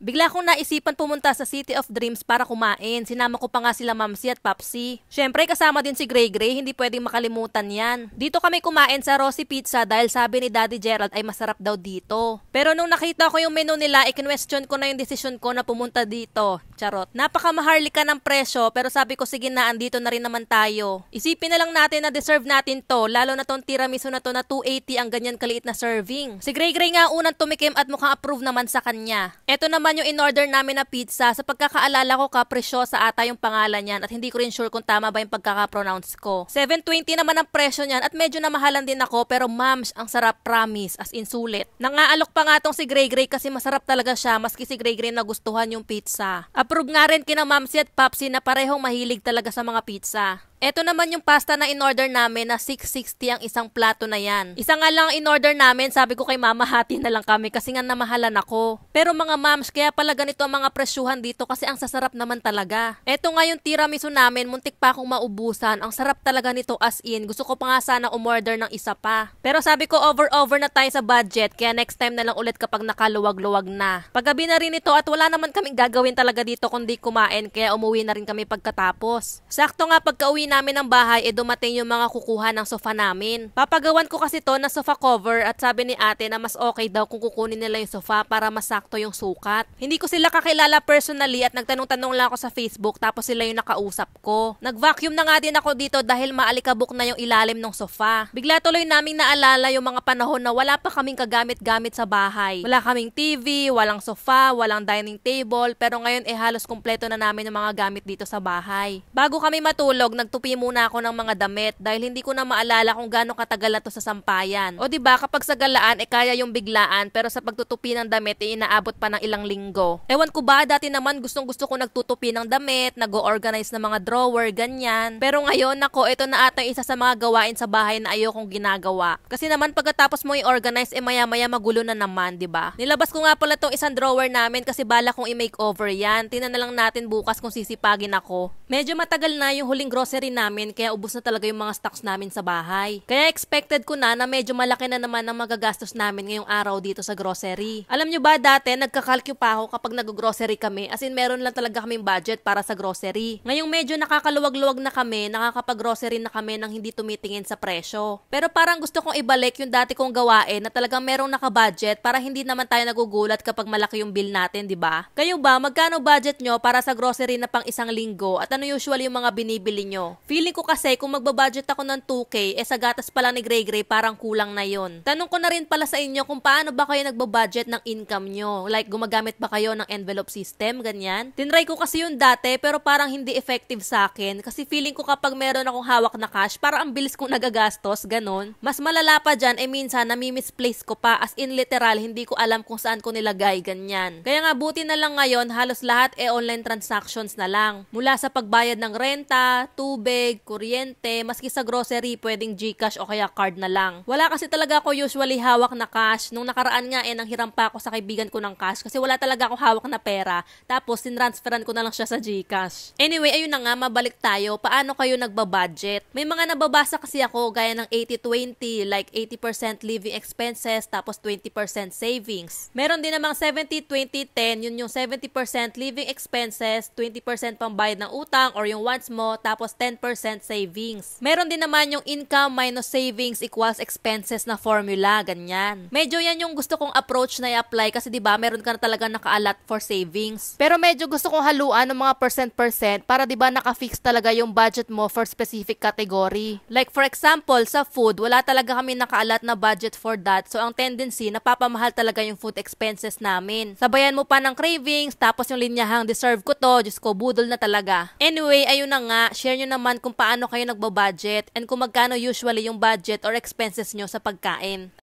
Bigla akong naisipan pumunta sa City of Dreams para kumain. Sinama ko pa nga sila Mamsi at Papsi. Siyempre kasama din si Grey Grey, hindi pwedeng makalimutan yan. Dito kami kumain sa Rossi Pizza dahil sabi ni Daddy Gerald ay masarap daw dito. Pero nung nakita ko yung menu nila, i-question ko na yung desisyon ko na pumunta dito. Charot. Napakamaharlika ng presyo pero sabi ko sige na andito na rin naman tayo. Isipin na lang natin na deserve natin to lalo na tong tiramisu na to na 280 ang ganyan kaliit na serving. Si Grey Grey nga unang tumikim at mukhang approve naman sa kanya. Eto naman naman yung in-order namin na pizza. Sa pagkakaalala ko, Capricciosa ata yung pangalan niyan at hindi ko rin sure kung tama ba yung pagkakapronounce ko. 7.20 naman ang presyo niyan at medyo namahalan din ako pero mams, ang sarap promise as in sulit. Nangaalok pa nga tong si Grey Grey kasi masarap talaga siya maski si Grey Grey nagustuhan yung pizza. Approve nga rin kina Mamsi at Papsi na parehong mahilig talaga sa mga pizza. Ito naman yung pasta na in-order namin na 660 ang isang plato na yan. Isa nga lang in-order namin, sabi ko kay mama hati na lang kami kasi nga namahalan ako. Pero mga moms, kaya pala ganito ang mga presyuhan dito kasi ang sasarap naman talaga. Ito nga yung tiramisu namin, muntik pa akong maubusan. Ang sarap talaga nito as in. Gusto ko pa nga sana umorder ng isa pa. Pero sabi ko over-over na tayo sa budget, kaya next time na lang ulit kapag nakaluwag-luwag na. Paggabi na rin ito at wala naman kaming gagawin talaga dito kundi kumain, kaya umuwi na rin kami pagkatapos. Sakto nga pagka-uwi namin ng bahay, eh dumating yung mga kukuha ng sofa namin. Papagawan ko kasi to na sofa cover at sabi ni ate na mas okay daw kung kukunin nila yung sofa para masakto yung sukat. Hindi ko sila kakilala personally at nagtanong-tanong lang ako sa Facebook tapos sila yung nakausap ko. Nag-vacuum na nga din ako dito dahil maalikabok na yung ilalim ng sofa. Bigla tuloy naming naalala yung mga panahon na wala pa kaming kagamit-gamit sa bahay. Wala kaming TV, walang sofa, walang dining table, pero ngayon eh halos kompleto na namin yung mga gamit dito sa bahay. Bago kami matulog, nagtulog nagtupi muna ako ng mga damit dahil hindi ko na maalala kung gaano katagal na to sa sampayan. O di ba kapag sa galaan, eh kaya yung biglaan, pero sa pagtutupi ng damit, eh inaabot pa ng ilang linggo. Ewan ko ba, dati naman gustong gusto ko nagtutupi ng damit, nag-organize ng mga drawer, ganyan. Pero ngayon, nako, ito na ata isa sa mga gawain sa bahay na ayokong ginagawa. Kasi naman pagkatapos mo i-organize, eh maya-maya magulo na naman, di ba? Nilabas ko nga pala tong isang drawer namin kasi bala kong i-makeover yan. Tinan na lang natin bukas kung sisipagin ako. Medyo matagal na yung huling grocery tuloy namin kaya ubos na talaga yung mga stocks namin sa bahay. Kaya expected ko na na medyo malaki na naman ang magagastos namin ngayong araw dito sa grocery. Alam nyo ba dati nagkakalkyo pa ako kapag nag-grocery kami as in meron lang talaga kaming budget para sa grocery. Ngayong medyo nakakaluwag-luwag na kami, nakakapag-grocery na kami nang hindi tumitingin sa presyo. Pero parang gusto kong ibalik yung dati kong gawain na talagang merong nakabudget para hindi naman tayo nagugulat kapag malaki yung bill natin, di ba? Kayo ba, magkano budget nyo para sa grocery na pang isang linggo at ano usual yung mga binibili nyo? Feeling ko kasi kung magbabudget ako ng 2K, eh sa gatas pala ni Grey Grey parang kulang na yon. Tanong ko na rin pala sa inyo kung paano ba kayo nagbabudget ng income nyo. Like, gumagamit ba kayo ng envelope system, ganyan? Tinry ko kasi yun dati, pero parang hindi effective sa akin. Kasi feeling ko kapag meron akong hawak na cash, para ang bilis kong nagagastos, ganon. Mas malala pa dyan, eh minsan nami-misplace ko pa. As in literal, hindi ko alam kung saan ko nilagay, ganyan. Kaya nga, buti na lang ngayon, halos lahat eh online transactions na lang. Mula sa pagbayad ng renta, tubig, tubig, kuryente, maski sa grocery, pwedeng Gcash o kaya card na lang. Wala kasi talaga ako usually hawak na cash. Nung nakaraan nga eh, nanghiram pa ako sa kaibigan ko ng cash kasi wala talaga ako hawak na pera. Tapos, tinransferan ko na lang siya sa Gcash. Anyway, ayun na nga, mabalik tayo. Paano kayo nagbabudget? May mga nababasa kasi ako gaya ng 80-20, like 80% living expenses, tapos 20% savings. Meron din namang 70-20-10, yun yung 70% living expenses, 20% pambayad ng utang or yung wants mo, tapos 10% savings. Meron din naman yung income minus savings equals expenses na formula, ganyan. Medyo yan yung gusto kong approach na i-apply kasi 'di ba meron ka na talaga naka nakaalat for savings. Pero medyo gusto kong haluan ng mga percent-percent para 'di ba naka-fix talaga yung budget mo for specific category. Like for example, sa food, wala talaga kami naka nakaalat na budget for that. So ang tendency, napapamahal talaga yung food expenses namin. Sabayan mo pa ng cravings, tapos yung linyahang deserve ko to, just ko budol na talaga. Anyway, ayun na nga, share nyo na naman kung paano kayo nagbo-budget and kung magkano usually yung budget or expenses nyo sa pagkain.